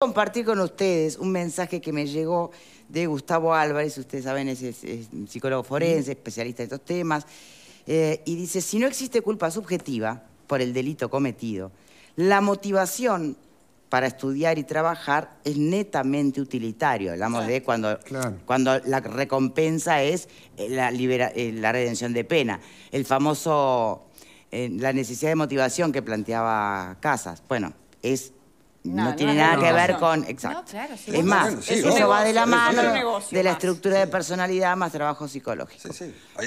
compartir con ustedes un mensaje que me llegó de Gustavo Álvarez, ustedes saben, es, psicólogo forense, especialista en estos temas, eh, y dice, si no existe culpa subjetiva por el delito cometido, la motivación para estudiar y trabajar es netamente utilitario. Hablamos de cuando, cuando la recompensa es eh, la, eh, la redención de pena, el famoso, la necesidad de motivación que planteaba Casas. Bueno, es no, tiene nada que ver con. Exacto. Es más, eso va de la mano de la estructura de personalidad más trabajo psicológico.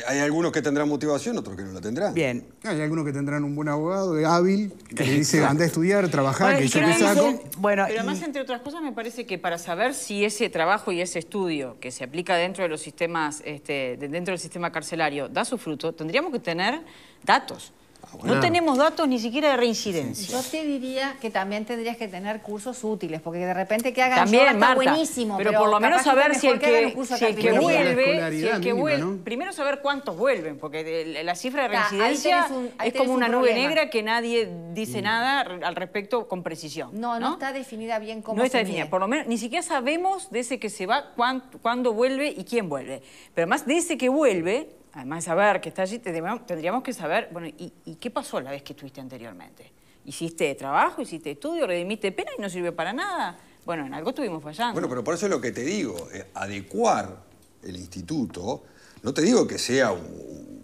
Hay, algunos que tendrán motivación, otros que no la tendrán. Bien. Hay algunos que tendrán un buen abogado, hábil, que le dice anda a estudiar, trabajar, que yo saco. Bueno, pero además, entre otras cosas, me parece que para saber si ese trabajo y ese estudio que se aplica dentro de los sistemas, este, dentro del sistema carcelario, da su fruto, tendríamos que tener datos. Ah, no tenemos datos ni siquiera de reincidencia. Yo te diría que también tendrías que tener cursos útiles, porque de repente que hagan buenísimo. Pero, por lo menos saber si el que, el que vuelve, que vuelve primero saber cuántos vuelven, porque la cifra de reincidencia es como una nube negra que nadie dice mm. nada al respecto con precisión. No, no, está definida bien cómo No está definida, por lo menos ni siquiera sabemos de ese que se va, cuándo, vuelve y quién vuelve. Pero además de ese que vuelve, además de saber que está allí, tendríamos que saber, bueno, ¿y, qué pasó la vez que estuviste anteriormente? ¿Hiciste trabajo, hiciste estudio, redimiste pena y no sirve para nada? Bueno, en algo estuvimos fallando. Bueno, pero por eso es lo que te digo, eh, adecuar el instituto, no te digo que sea un,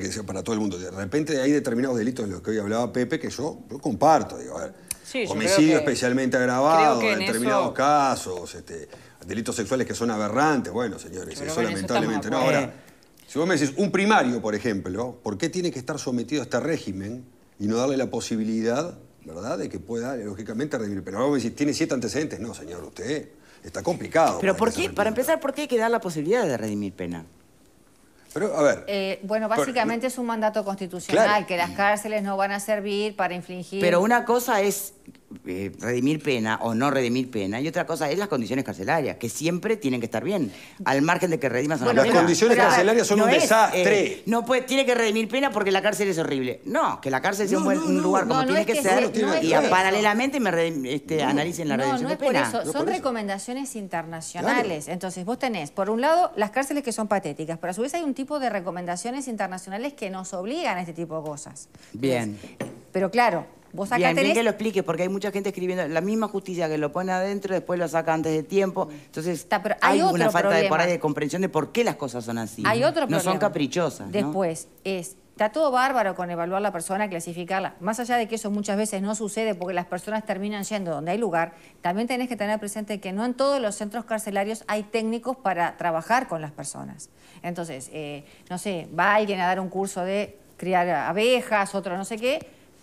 que sea para todo el mundo, de repente hay determinados delitos de los que hoy hablaba Pepe que yo, comparto, digo, a ver, homicidio especialmente agravado, en determinados casos, este, delitos sexuales que son aberrantes, bueno, señores, eso lamentablemente no. Ahora, si vos me decís, un primario, por ejemplo, ¿por qué tiene que estar sometido a este régimen y no darle la posibilidad, ¿verdad?, de que pueda, lógicamente, redimir. Pero vos me decís, ¿tiene siete antecedentes? No, señor, usted está complicado. Pero, ¿por qué? Para empezar, ¿por qué hay que dar la posibilidad de redimir pena? Pero, a ver. Eh, bueno, básicamente es un mandato constitucional, que las cárceles no van a servir para infligir. Pero una cosa es eh, redimir pena o no redimir pena. Y otra cosa es las condiciones carcelarias, que siempre tienen que estar bien, al margen de que redimas Las condiciones carcelarias son un desastre. Eh, no puede, tiene que redimir pena porque la cárcel es horrible. No, que la cárcel sea un, buen, lugar como tiene que, ser. y paralelamente me este, analicen la redención de pena. Por eso. son recomendaciones internacionales. Entonces vos tenés, por un lado, las cárceles que son patéticas, pero a su vez hay un tipo de recomendaciones internacionales que nos obligan a este tipo de cosas. Bien. pero claro, Vos acá que lo explique, porque hay mucha gente escribiendo la misma justicia que lo pone adentro, después lo saca antes de tiempo. Mm. Entonces, Está, hay, una falta de, comprensión de por qué las cosas son así. Hay no son caprichosas. Después, es Está todo bárbaro con evaluar la persona, clasificarla. Más allá de que eso muchas veces no sucede porque las personas terminan yendo donde hay lugar, también tenés que tener presente que no en todos los centros carcelarios hay técnicos para trabajar con las personas. Entonces, eh, no sé, va alguien a dar un curso de criar abejas, otro no sé qué,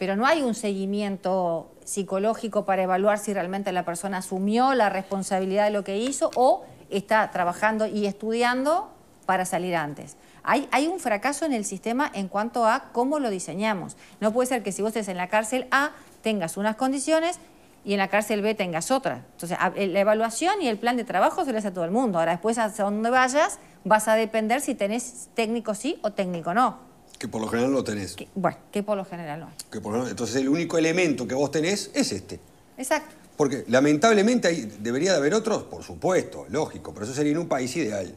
pero no hay un seguimiento psicológico para evaluar si realmente la persona asumió la responsabilidad de lo que hizo o está trabajando y estudiando para salir antes. Hay, un fracaso en el sistema en cuanto a cómo lo diseñamos. No puede ser que si vos estés en la cárcel A tengas unas condiciones y en la cárcel B tengas otras. Entonces, eh, la evaluación y el plan de trabajo se le hace a todo el mundo. Ahora, después, hacia donde vayas, vas a depender si tenés técnico sí o técnico no. Que por lo general no tenés. bueno, que por lo general no. Que entonces el único elemento que vos tenés es este. Exacto. Porque lamentablemente debería de haber otros, por supuesto, lógico, pero eso sería en un país ideal.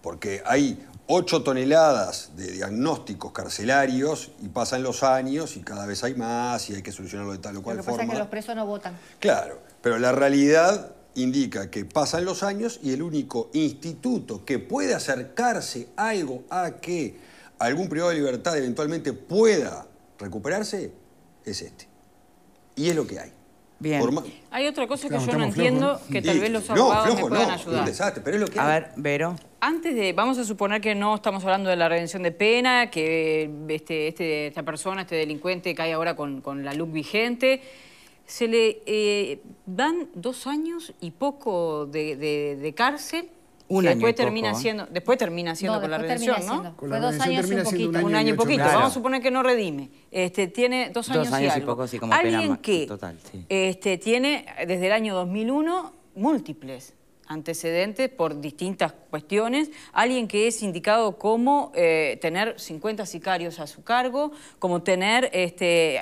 Porque hay 8 toneladas de diagnósticos carcelarios y pasan los años y cada vez hay más y hay que solucionarlo de tal o cual forma. Lo que pasa es que los presos no votan. Claro, pero la realidad indica que pasan los años y el único instituto que puede acercarse algo a que algún privado de libertad eventualmente pueda recuperarse, es este. Y es lo que hay. Bien. Hay otra cosa que yo no entiendo que tal vez los abogados no, me puedan ayudar. pero lo que A ver, Vero. Antes de, vamos a suponer que no estamos hablando de la redención de pena, que este, este, esta persona, este delincuente cae ahora con, la luz vigente. Se le eh, dan dos años y poco de cárcel un año después termina siendo, después termina siendo no, con la redención, ¿no? Fue Con dos años y un poquito. Un año y poquito. Vamos a suponer que no redime. Este, tiene dos años, dos años y, algo. y poco, sí, como Alguien pena, que total, sí. este, tiene desde el año 2001 múltiples ...antecedentes por distintas cuestiones, alguien que es indicado como eh, tener 50 sicarios a su cargo, como tener este,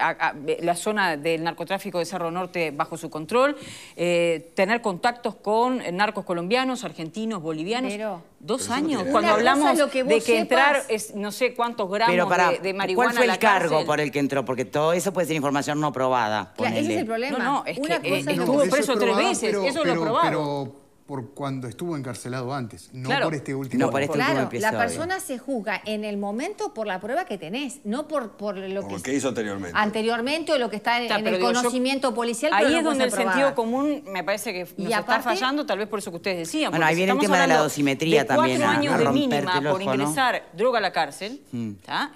la zona del narcotráfico de Cerro Norte bajo su control, eh, tener contactos con narcos colombianos, argentinos, bolivianos. Pero, Dos años, cuando hablamos de que entrar es, no sé cuántos gramos para, de, marihuana. ¿Cuál fue el cargo por el que entró? Porque todo eso puede ser información no probada. ese es el problema. No, no, es que eh, estuvo preso tres veces, eso lo probado por cuando estuvo encarcelado antes, no por este último. No por este claro, último La persona se juzga en el momento por la prueba que tenés, no por, por lo que, hizo anteriormente. Anteriormente o lo que está en, el conocimiento policial. Ahí es donde el sentido común me parece que nos está fallando, tal vez por eso que ustedes decían. Bueno, ahí viene el tema de la dosimetría de también. Cuatro años de mínima por ingresar droga a la cárcel, mm.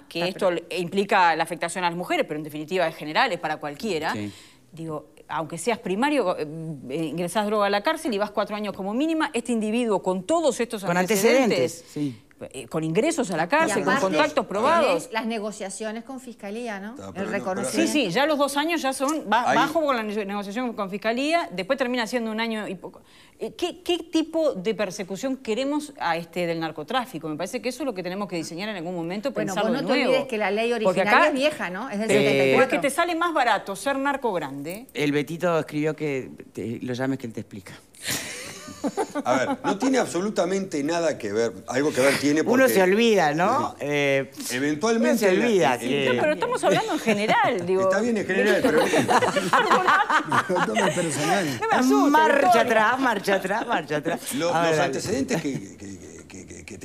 que esto implica la afectación a las mujeres, pero en definitiva es general, es para cualquiera. Digo, aunque seas primario, eh, eh, ingresás droga a la cárcel y vas cuatro años como mínima. Este individuo con todos estos antecedentes, eh, con ingresos a la cárcel, con contactos probados. Las negociaciones con fiscalía, ¿no? Sí, sí, ya los dos años ya son bajo con la negociación con fiscalía, después termina siendo un año y poco. Eh, ¿Qué, tipo de persecución queremos a este del narcotráfico? Me parece que eso es lo que tenemos que diseñar en algún momento, bueno, pensarlo vos no te olvides que la ley original es vieja, ¿no? Eh, es que te sale más barato ser narco grande. El Betito escribió que lo llames que él te explica. A ver, no tiene absolutamente nada que ver. Algo que ver tiene porque... Uno se olvida, ¿no? Eh, eventualmente... Uno se olvida. sí. pero estamos hablando en general, digo. Está bien en general, pero... no me personal. No marcha atrás, marcha atrás, marcha atrás. Los, los antecedentes que, que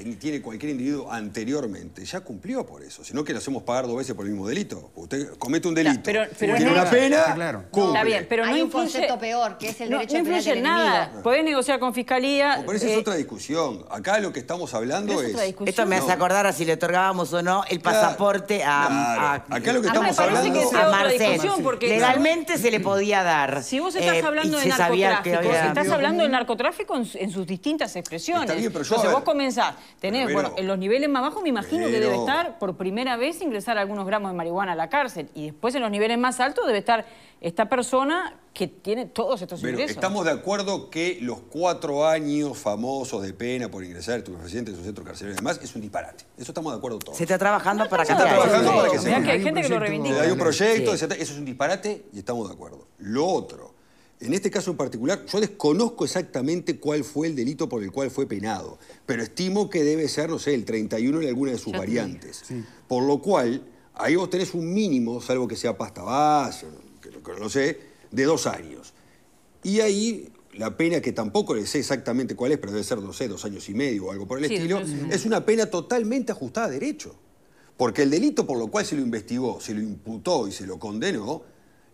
tiene cualquier individuo anteriormente, ya cumplió por eso. Si no, que lo hacemos pagar dos veces por el mismo delito. Usted comete un delito, tiene una pena, cumple. Está bien, pero no Hay influye, un concepto peor, que es el derecho no, no influye nada. Puede ah. Podés negociar con fiscalía. Por eso es eh, otra discusión. Acá lo que estamos hablando es... Esto me hace acordar a si le otorgábamos o no el pasaporte a, Acá lo que ah, estamos hablando... Que Marcel. Porque Legalmente se le podía dar. Si vos estás eh, hablando de narcotráfico, estás hablando de narcotráfico en, sus distintas expresiones. Está bien, pero vos comenzás tenés. bueno, en los niveles más bajos me imagino que debe estar por primera vez ingresar algunos gramos de marihuana a la cárcel. Y después en los niveles más altos debe estar esta persona que tiene todos estos pero ingresos. Estamos de acuerdo que los cuatro años famosos de pena por ingresar estupefacientes en su centro carcelario y demás es un disparate. Eso estamos de acuerdo todos. Se está trabajando para que Se está trabajando para que se Hay un proyecto, eso es un disparate y estamos de acuerdo. Lo otro en este caso en particular, yo desconozco exactamente cuál fue el delito por el cual fue penado, pero estimo que debe ser, no sé, el 31 en alguna de sus variantes. Por lo cual, ahí vos tenés un mínimo, salvo que sea pasta base, que no, sé, de dos años. Y ahí la pena, que tampoco le sé exactamente cuál es, pero debe ser, no sé, dos años y medio o algo por el estilo, es una pena totalmente ajustada a derecho. Porque el delito por lo cual se lo investigó, se lo imputó y se lo condenó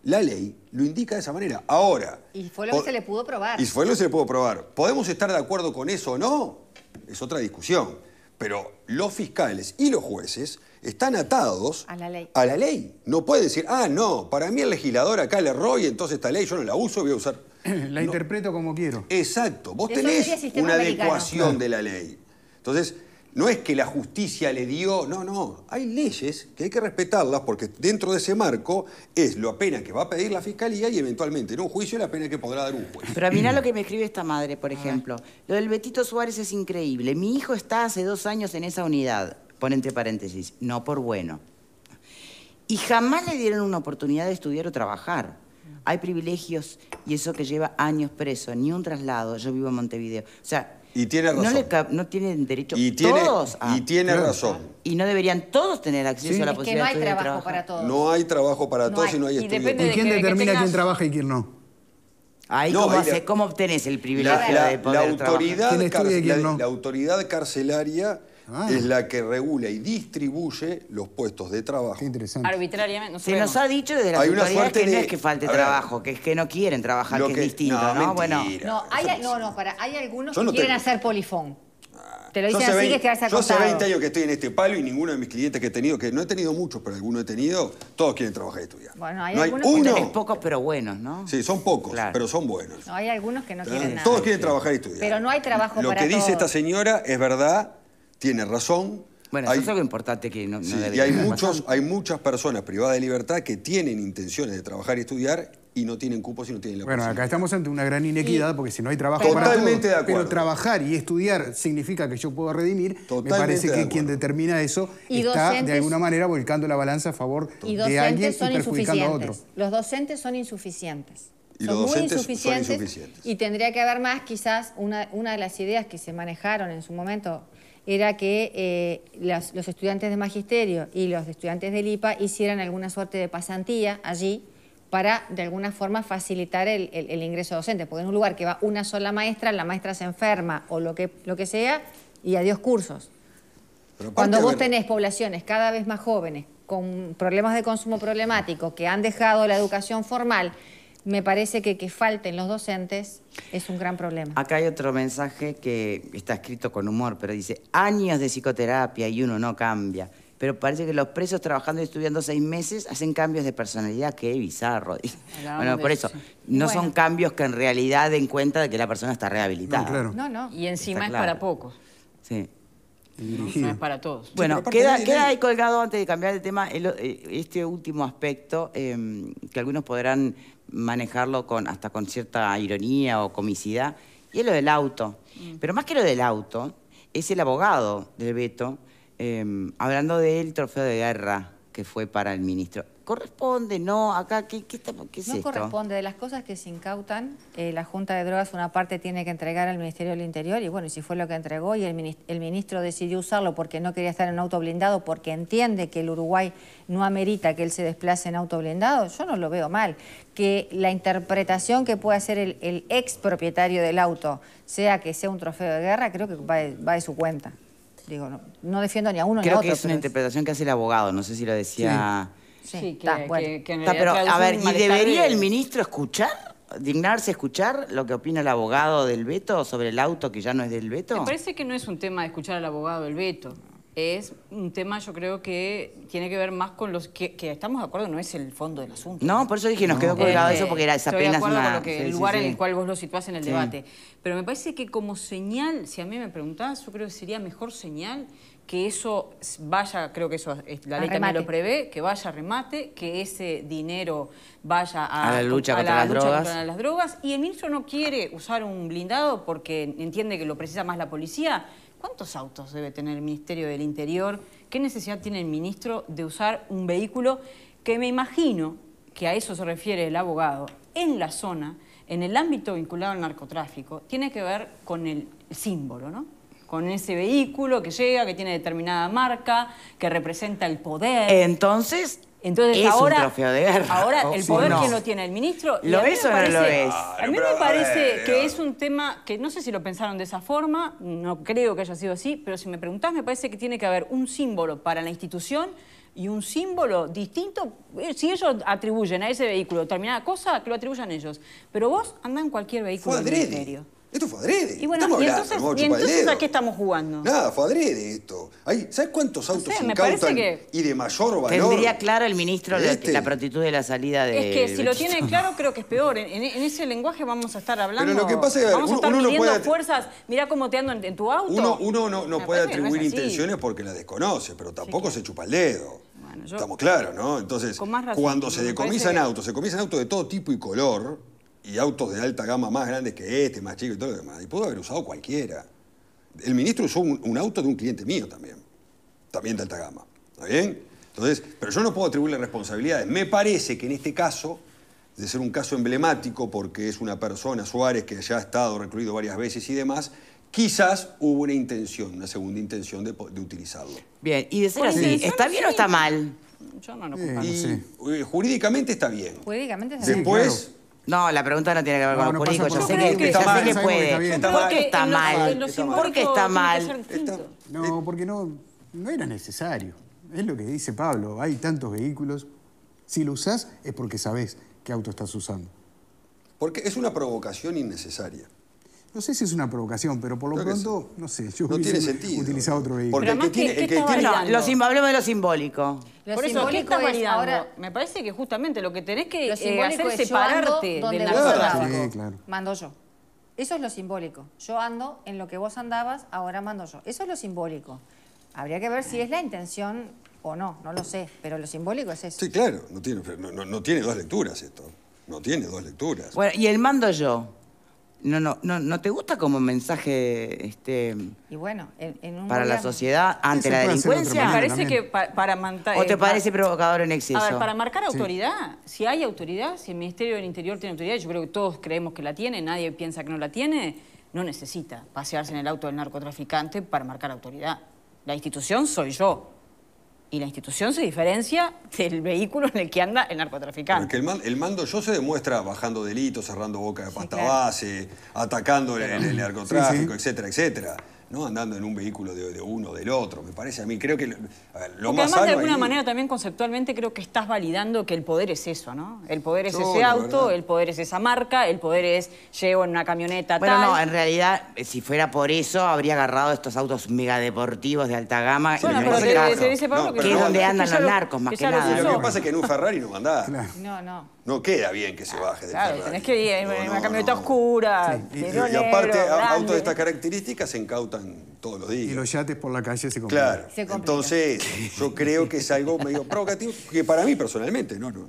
la ley lo indica de esa manera. Ahora. Y fue lo que se le pudo probar. Y fue lo que se le pudo probar. ¿Podemos estar de acuerdo con eso o no? Es otra discusión. Pero los fiscales y los jueces están atados a la ley. A la ley. No puede decir, ah, no, para mí el legislador acá le erró y entonces esta ley yo no la uso, voy a usar. La interpreto como quiero. Exacto. Vos tenés una adecuación de la ley. Entonces, no es que la justicia le dio, no, no. Hay leyes que hay que respetarlas porque dentro de ese marco es la pena que va a pedir la fiscalía y eventualmente en un juicio la pena que podrá dar un juez. Pero mirá lo que me escribe esta madre, por ejemplo. Lo del Betito Suárez es increíble. Mi hijo está hace dos años en esa unidad, pon entre paréntesis, no por bueno. Y jamás le dieron una oportunidad de estudiar o trabajar. Hay privilegios y eso que lleva años preso, ni un traslado. Yo vivo en Montevideo. O sea, y tiene razón. No, tienen derecho y tiene, todos Y tiene razón. Y no deberían todos tener acceso a la Es que no hay trabajo para todos. No hay trabajo para todos y no hay Y depende ¿Y quién determina quién trabaja y quién no? Ahí cómo, el privilegio de la poder la autoridad carcelaria Ah. es la que regula y distribuye los puestos de trabajo. Qué interesante. Arbitrariamente. se nos ha dicho desde la hay que no es que falte trabajo, que es que no quieren trabajar, que, es distinto, ¿no? ¿no? No, no, no, para, hay algunos que quieren hacer polifón. Ah, Te lo dicen así que que quedarse acostado. Yo hace 20 años que estoy en este palo y ninguno de mis clientes que he tenido, que no he tenido muchos, pero alguno he tenido, todos quieren trabajar y estudiar. Bueno, hay, algunos hay pocos, pero buenos, ¿no? Sí, son pocos, pero son buenos. No, hay algunos que no quieren nada. Todos quieren trabajar y estudiar. Pero no hay trabajo lo para Lo que dice esta señora es verdad tiene razón. Bueno, eso es algo importante que no, sí, Y hay, muchos, hay muchas personas privadas de libertad que tienen intenciones de trabajar y estudiar y no tienen cupos y no tienen la Bueno, acá estamos ante una gran inequidad porque si no hay trabajo para todos, de acuerdo. pero trabajar y estudiar significa que yo puedo redimir, Totalmente me parece que quien determina eso está de alguna manera volcando la balanza a favor de alguien y perjudicando a otro. Los docentes son insuficientes. Y los muy son insuficientes, Y tendría que haber más, quizás, una, una de las ideas que se manejaron en su momento era que eh, los, estudiantes de magisterio y los estudiantes del IPA hicieran alguna suerte de pasantía allí para de alguna forma facilitar el, ingreso docente, porque en un lugar que va una sola maestra, la maestra se enferma o lo que, lo que sea, y adiós cursos. Cuando vos tenés poblaciones cada vez más jóvenes, con problemas de consumo problemático, que han dejado la educación formal, me parece que que falten los docentes es un gran problema. Acá hay otro mensaje que está escrito con humor, pero dice, años de psicoterapia y uno no cambia. Pero parece que los presos trabajando y estudiando seis meses hacen cambios de personalidad, qué bizarro. bueno, por eso, no son cambios que en realidad den cuenta de que la persona está rehabilitada. No, no, Y encima es para pocos. Sí. No es para todos. Bueno, queda, queda, ahí colgado antes de cambiar de tema eh, este último aspecto em, que algunos podrán manejarlo con, hasta con cierta ironía o comicidad, y es lo del auto. Mm. Pero más que lo del auto, es el abogado del Beto, eh, hablando del trofeo de guerra que fue para el ministro. ¿Corresponde? ¿No? ¿Acá qué, qué, está, No corresponde. De las cosas que se incautan, eh, la Junta de Drogas una parte tiene que entregar al Ministerio del Interior y bueno, y si fue lo que entregó y el, ministro, decidió usarlo porque no quería estar en auto blindado, porque entiende que el Uruguay no amerita que él se desplace en auto blindado, yo no lo veo mal. Que la interpretación que puede hacer el, el ex propietario del auto sea que sea un trofeo de guerra, creo que va de su cuenta. Digo, no, defiendo ni a uno ni a otro. Creo que es una interpretación que hace el abogado, no sé si lo decía... Sí, que, bueno. que, a ver, ¿y debería el ministro escuchar? ¿Dignarse escuchar lo que opina el abogado del veto sobre el auto que ya no es del veto? Me parece que no es un tema de escuchar al abogado del veto es un tema yo creo que tiene que ver más con los que, estamos de acuerdo no es el fondo del asunto. No, por eso dije, nos quedó colgado eh, eso porque era, de acuerdo el lugar en el cual vos lo situás en el debate. Pero me parece que como señal, si a mí me preguntás, yo creo que sería mejor señal que eso vaya, creo que eso la ley también lo prevé, que vaya a remate, que ese dinero vaya a, la lucha, contra, las lucha contra, las drogas. Y el ministro no quiere usar un blindado porque entiende que lo precisa más la policía. ¿Cuántos autos debe tener el Ministerio del Interior? ¿Qué necesidad tiene el ministro de usar un vehículo que me imagino que a eso se refiere el abogado en la zona, en el ámbito vinculado al narcotráfico, tiene que ver con el símbolo, ¿no? con ese vehículo que llega, que tiene determinada marca, que representa el poder. Entonces, entonces ahora, Ahora, ¿el poder ¿quién lo tiene? ¿El ministro? ¿Lo es o no lo es? A mí me parece que es un tema que no sé si lo pensaron de esa forma, no creo que haya sido así, pero si me preguntás, me parece que tiene que haber un símbolo para la institución y un símbolo distinto. Eh, si ellos atribuyen a ese vehículo determinada cosa, que lo atribuyan ellos. Pero vos andás en cualquier vehículo. Fue adrede. Esto fue adrede. Y bueno, entonces, ¿a qué estamos jugando? Nada, fue esto. ¿Sabes cuántos autos y de mayor valor? Tendría claro el ministro la, la prontitud de la salida de... Es que si lo tiene claro creo que es peor. En, ese lenguaje vamos a estar hablando... Pero lo que pasa es que vamos a estar uno fuerzas. mira cómo te ando en, tu auto. Uno, no, puede atribuir intenciones porque las desconoce, pero tampoco se chupa el dedo. Estamos claros, ¿no? Entonces, cuando se decomisan autos, se decomisan autos de todo tipo y color y autos de alta gama más grandes que este, más chicos y todo lo demás. Y pudo haber usado cualquiera. El ministro usó un, auto de un cliente mío también, también de alta gama. ¿Está bien? Entonces, pero yo no puedo atribuirle responsabilidades. Me parece que en este caso, de ser un caso emblemático, porque es una persona, Suárez, que ya ha estado recluido varias veces y demás, quizás hubo una intención, una segunda intención de, utilizarlo. Bien, y de ser así, ¿está bien o está mal? Yo no lo eh, Jurídicamente está bien. Jurídicamente está bien. Después, no, la pregunta no tiene que ver con los políticos, sé que, que puede. ¿Por qué está mal? ¿Por qué está mal? No, eh, porque no, no era necesario. Es lo que dice Pablo, hay tantos vehículos. Si lo usás es porque sabés qué auto estás usando. Porque es una provocación innecesaria. No sé si es una provocación, pero por lo pronto, no sé, yo no tiene sentido. utilizado otro vehículo. Porque Pero el que que, No, lo hablemos de lo simbólico. Lo por Ahora, me parece que justamente lo que tenés que eh, hacer es separarte del narcotráfico. Sí, Mando yo. Eso es lo simbólico. Yo ando en lo que vos andabas, ahora mando yo. Eso es lo simbólico. Habría que ver si es la intención o no, no lo sé. Pero lo simbólico es eso. Sí, claro. No tiene, no tiene dos lecturas esto. No tiene dos lecturas. Bueno, y el mando yo no, no, no, no te gusta como mensaje este, bueno, para la sociedad ante la delincuencia? parece que para ¿O te parece provocador en exceso? A ver, para marcar autoridad, si hay autoridad, si el Ministerio del Interior tiene autoridad, yo creo que todos creemos que la tiene, nadie piensa que no la tiene, no necesita pasearse en el auto del narcotraficante para marcar autoridad. La institución soy yo, y la institución se diferencia del vehículo en el que anda el narcotraficante. Porque el, mando yo se demuestra bajando delitos, cerrando boca de pasta base, atacando el, narcotráfico, etcétera, etcétera no andando en un vehículo de, uno o del otro, me parece a mí. Creo que lo, más además, de alguna manera, también conceptualmente, creo que estás validando que el poder es eso, ¿no? El poder es ese auto, el poder es esa marca, el poder es llevo en una camioneta bueno, no, en realidad, eh, si fuera por eso, habría agarrado estos autos megadeportivos de alta gama. Bueno, no, que, es donde andan los narcos, más que, nada. Lo, que pasa es que no un Ferrari no mandás. No, no no queda bien que se baje de Claro, tenés que ir en una camioneta oscura. Y, aparte, autos de estas características se incautan todos los días. Y los yates por la calle se complican. Claro, entonces yo creo que es algo medio provocativo que para mí personalmente no, no,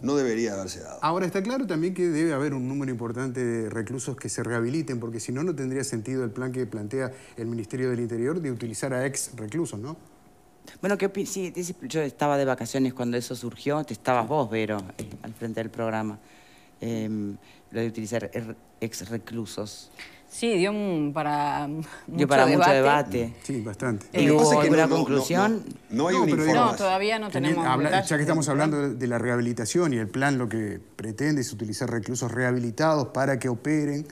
no debería haberse dado. Ahora, está claro también que debe haber un número importante de reclusos que se rehabiliten, porque si no, no tendría sentido el plan que plantea el Ministerio del Interior de utilizar a ex reclusos, ¿no? Bueno, sí, yo estaba de vacaciones cuando eso surgió, te estabas vos, Vero, eh, al frente del programa. Em, lo de utilizar er, ex reclusos. Sí, dio un, para, mucho, debate. Sí, bastante. ¿Y eh, ¿Hubo que alguna conclusión? No, hay un todavía no tenemos. ya que estamos hablando de la rehabilitación y el plan lo que pretende es utilizar reclusos rehabilitados para que operen,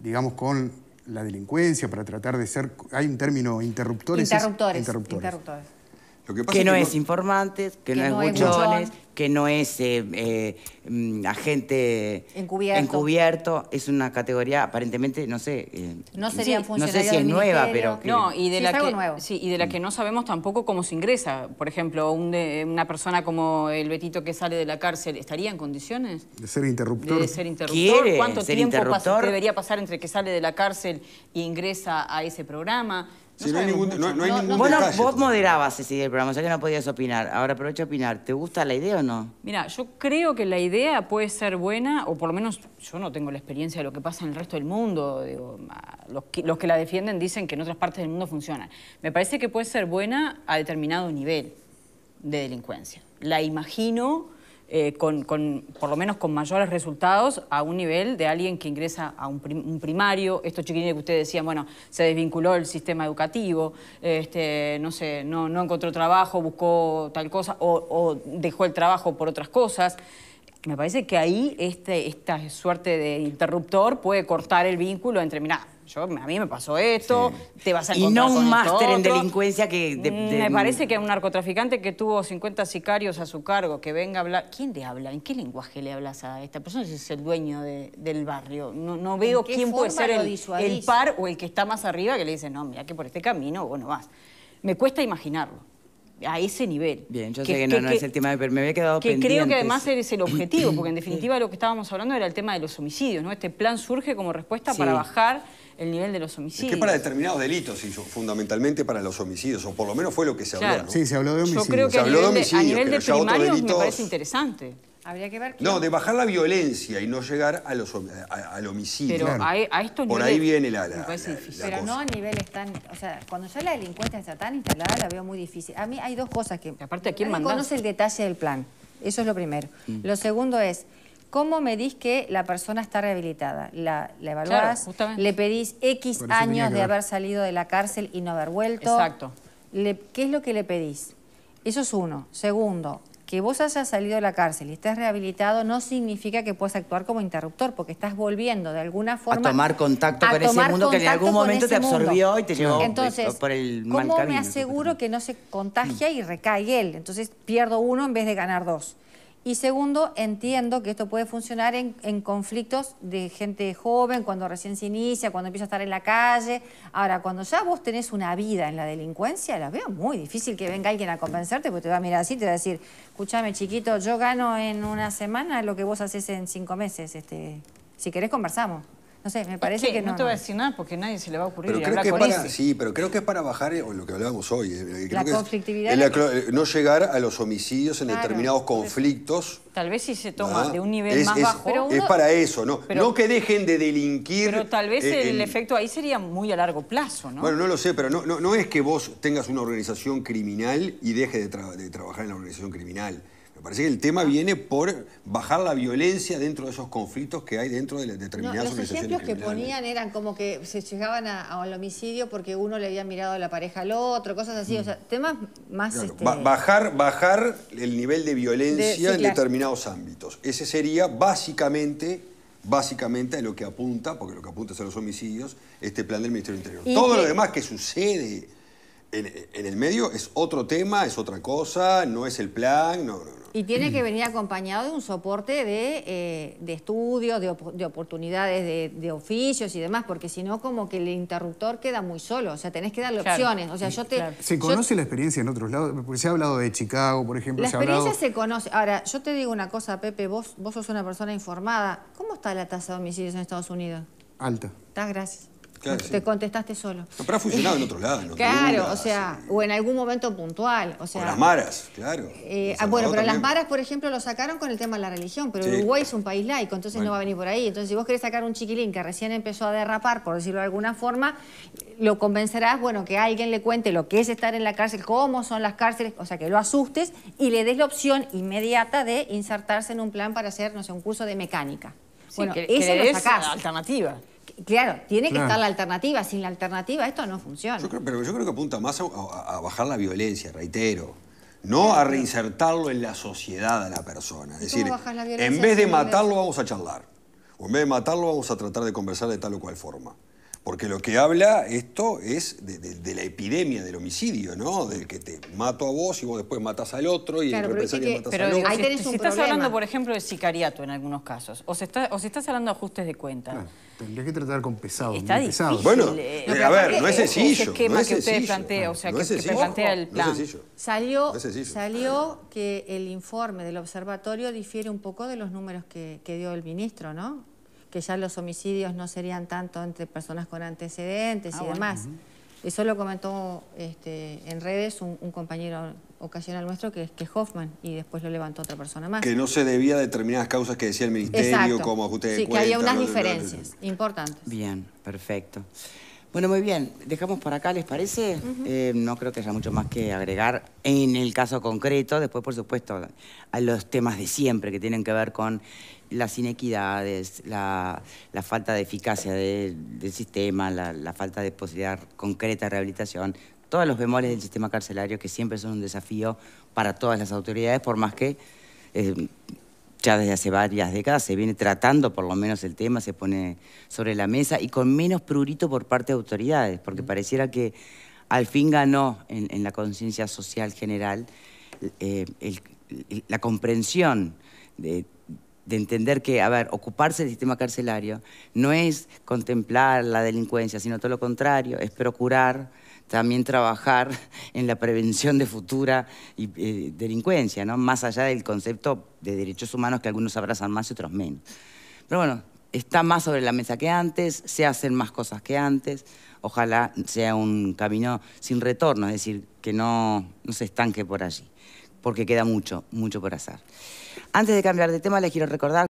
digamos, con la delincuencia, para tratar de ser... Hay un término, interruptores. Interruptores. interruptores que, no es, informante, informantes, que, no, es buchones, que no es agente encubierto. Es una categoría aparentemente, no sé. Eh, no sería No sé si es nueva, pero. No, y de, la que, y de la que no sabemos tampoco cómo se ingresa. Por ejemplo, una persona como el Betito que sale de la cárcel, ¿estaría en condiciones? De ser interruptor. De ser interruptor. ¿Cuánto tiempo debería pasar entre que sale de la cárcel e ingresa a ese programa? no, hay Vos, moderabas ese el programa, o sea que no podías opinar. Ahora aprovecho a opinar. ¿Te gusta la idea o no? Mira, yo creo que la idea puede ser buena, o por lo menos yo no tengo la experiencia de lo que pasa en el resto del mundo. los, que, los que la defienden dicen que en otras partes del mundo funciona. Me parece que puede ser buena a determinado nivel de delincuencia. La imagino eh, con, por lo menos con mayores resultados, a un nivel de alguien que ingresa a un, primario. Estos chiquitines que ustedes decían, bueno, se desvinculó el sistema educativo, este, no sé, no, encontró trabajo, buscó tal cosa, o, dejó el trabajo por otras cosas. Me parece que ahí este, esta suerte de interruptor puede cortar el vínculo entre, mira a mí me pasó esto, te vas a encontrar Y no un máster en delincuencia que... Mm, me parece que a un narcotraficante que tuvo 50 sicarios a su cargo, que venga a hablar... ¿Quién le habla? ¿En qué lenguaje le hablas a esta persona si es el dueño del barrio? No, veo quién puede ser el, el, par o el que está más arriba que le dice, no, mira que por este camino vos no vas. Me cuesta imaginarlo. A ese nivel. Bien, yo sé que, no, es el tema, pero me había quedado que Creo que además es el objetivo, porque en definitiva lo que estábamos hablando era el tema de los homicidios, ¿no? Este plan surge como respuesta para bajar el nivel de los homicidios. Es que para determinados delitos, y fundamentalmente para los homicidios, o por lo menos fue lo que se habló. Sí, se habló de homicidios. Yo creo que a, nivel de, a nivel de primarios me parece interesante. Habría que ver. No, de bajar la violencia y no llegar al homicidio. Pero a, e, esto no. Por ahí viene la. la, pero no a niveles tan. O sea, cuando yo la delincuencia está tan instalada, la veo muy difícil. A mí hay dos cosas que. Aparte, ¿a quién conoce el detalle del plan. Eso es lo primero. Mm. Lo segundo es. ¿Cómo medís que la persona está rehabilitada? La, la evaluás, le pedís X años de haber salido de la cárcel y no haber vuelto. Exacto. ¿Qué es lo que le pedís? Eso es uno. Segundo, que vos hayas salido de la cárcel y estés rehabilitado no significa que puedas actuar como interruptor, porque estás volviendo de alguna forma... A tomar contacto con ese mundo que en algún momento te absorbió y te llevó por el mal ¿cómo me aseguro que no se contagia y recae él? Entonces pierdo uno en vez de ganar dos. Y segundo, entiendo que esto puede funcionar en, en, conflictos de gente joven, cuando recién se inicia, cuando empieza a estar en la calle. Ahora, cuando ya vos tenés una vida en la delincuencia, la veo muy difícil que venga alguien a convencerte, porque te va a mirar así, te va a decir, escúchame chiquito, yo gano en una semana lo que vos haces en cinco meses. Este, si querés, conversamos. No sé, me parece que no. te voy a decir nada porque a nadie se le va a ocurrir. Pero creo que sí, pero creo que es para bajar, eh, lo que hablábamos hoy, eh, la conflictividad. No llegar a los homicidios en determinados conflictos. Tal vez si se toma ¿Ah? de un nivel más bajo. es para eso, ¿no? no que dejen de delinquir. Pero tal vez eh, el, efecto ahí sería muy a largo plazo, ¿no? Bueno, no lo sé, pero no, es que vos tengas una organización criminal y dejes de, de trabajar en la organización criminal. Me parece que el tema viene por bajar la violencia dentro de esos conflictos que hay dentro de determinadas no, los ejemplos que ponían eran como que se llegaban al homicidio porque uno le había mirado a la pareja al otro, cosas así, o sea, mm. temas más... Este, bajar, bajar el nivel de violencia en determinados ámbitos. Ese sería básicamente básicamente a lo que apunta, porque lo que apunta es a los homicidios, este plan del Ministerio del Interior. Todo lo demás que sucede en, el medio es otro tema, es otra cosa, no es el plan, no. Y tiene que mm. venir acompañado de un soporte de, eh, de estudios, de, oportunidades de, de, oficios y demás, porque si no como que el interruptor queda muy solo, o sea, tenés que darle opciones. O sea, yo te, Se conoce la experiencia en otros lados, porque se ha hablado de Chicago, por ejemplo. La experiencia se conoce. Ahora, yo te digo una cosa, Pepe, vos, vos sos una persona informada. ¿Cómo está la tasa de homicidios en Estados Unidos? Alta. Está, gracias te contestaste solo. pero ha funcionado en otros lados. claro, o sea, eh. o en algún momento puntual. O sea, las maras, claro. Eh, ah, bueno, pero las maras, por ejemplo, lo sacaron con el tema de la religión, pero Uruguay es un país laico, entonces no va a venir por ahí. Entonces, si vos querés sacar un chiquilín que recién empezó a derrapar, por decirlo de alguna forma, lo convencerás, bueno, que alguien le cuente lo que es estar en la cárcel, cómo son las cárceles, o sea, que lo asustes y le des la opción inmediata de insertarse en un plan para hacer, no sé, un curso de mecánica. bueno, ese alternativa. Claro, tiene que estar la alternativa. Sin la alternativa esto no funciona. pero yo creo que apunta más a, a bajar la violencia, reitero. No a reinsertarlo en la sociedad a la persona. Es decir, en vez de matarlo vamos a charlar. O en vez de matarlo vamos a tratar de conversar de tal o cual forma. Porque lo que habla esto es de, la epidemia del homicidio, ¿no? Del que te mato a vos y vos después matas al otro y el empresario matas pero al otro. Ahí tenés si, problema. si estás hablando, por ejemplo, de sicariato en algunos casos, o, se está, o si estás hablando de ajustes de cuenta. Tendría que tratar con pesado. Está difícil. Bueno, eh, eh, a ver, no es sencillo. no es que usted o sea, que, es que, plantea el plan. No es sencillo. Salió, salió que el informe del observatorio difiere un poco de los números que, que dio el ministro, ¿no? que ya los homicidios no serían tanto entre personas con antecedentes ah, y demás. Eso lo comentó este, en redes un, compañero ocasional nuestro que es que Hoffman y después lo levantó otra persona más. Que no se debía a determinadas causas que decía el ministerio, como ajuste de Sí, que había unas diferencias importantes. Bien, perfecto. Bueno, muy bien. Dejamos por acá, ¿les parece? Eh, no creo que haya mucho más que agregar en el caso concreto. Después, por supuesto, a los temas de siempre que tienen que ver con las inequidades, la, falta de eficacia del sistema, la, falta de posibilidad concreta de rehabilitación, todos los bemoles del sistema carcelario que siempre son un desafío para todas las autoridades, por más que eh, ya desde hace varias décadas se viene tratando por lo menos el tema, se pone sobre la mesa y con menos prurito por parte de autoridades, porque pareciera que al fin ganó en, la conciencia social general eh, la comprensión de, de entender que, a ver, ocuparse del sistema carcelario no es contemplar la delincuencia, sino todo lo contrario, es procurar también trabajar en la prevención de futura eh, delincuencia, ¿no? más allá del concepto de derechos humanos que algunos abrazan más y otros menos. Pero bueno, está más sobre la mesa que antes, se hacen más cosas que antes, ojalá sea un camino sin retorno, es decir, que no, no se estanque por allí, porque queda mucho, mucho por hacer. Antes de cambiar de tema, les quiero recordar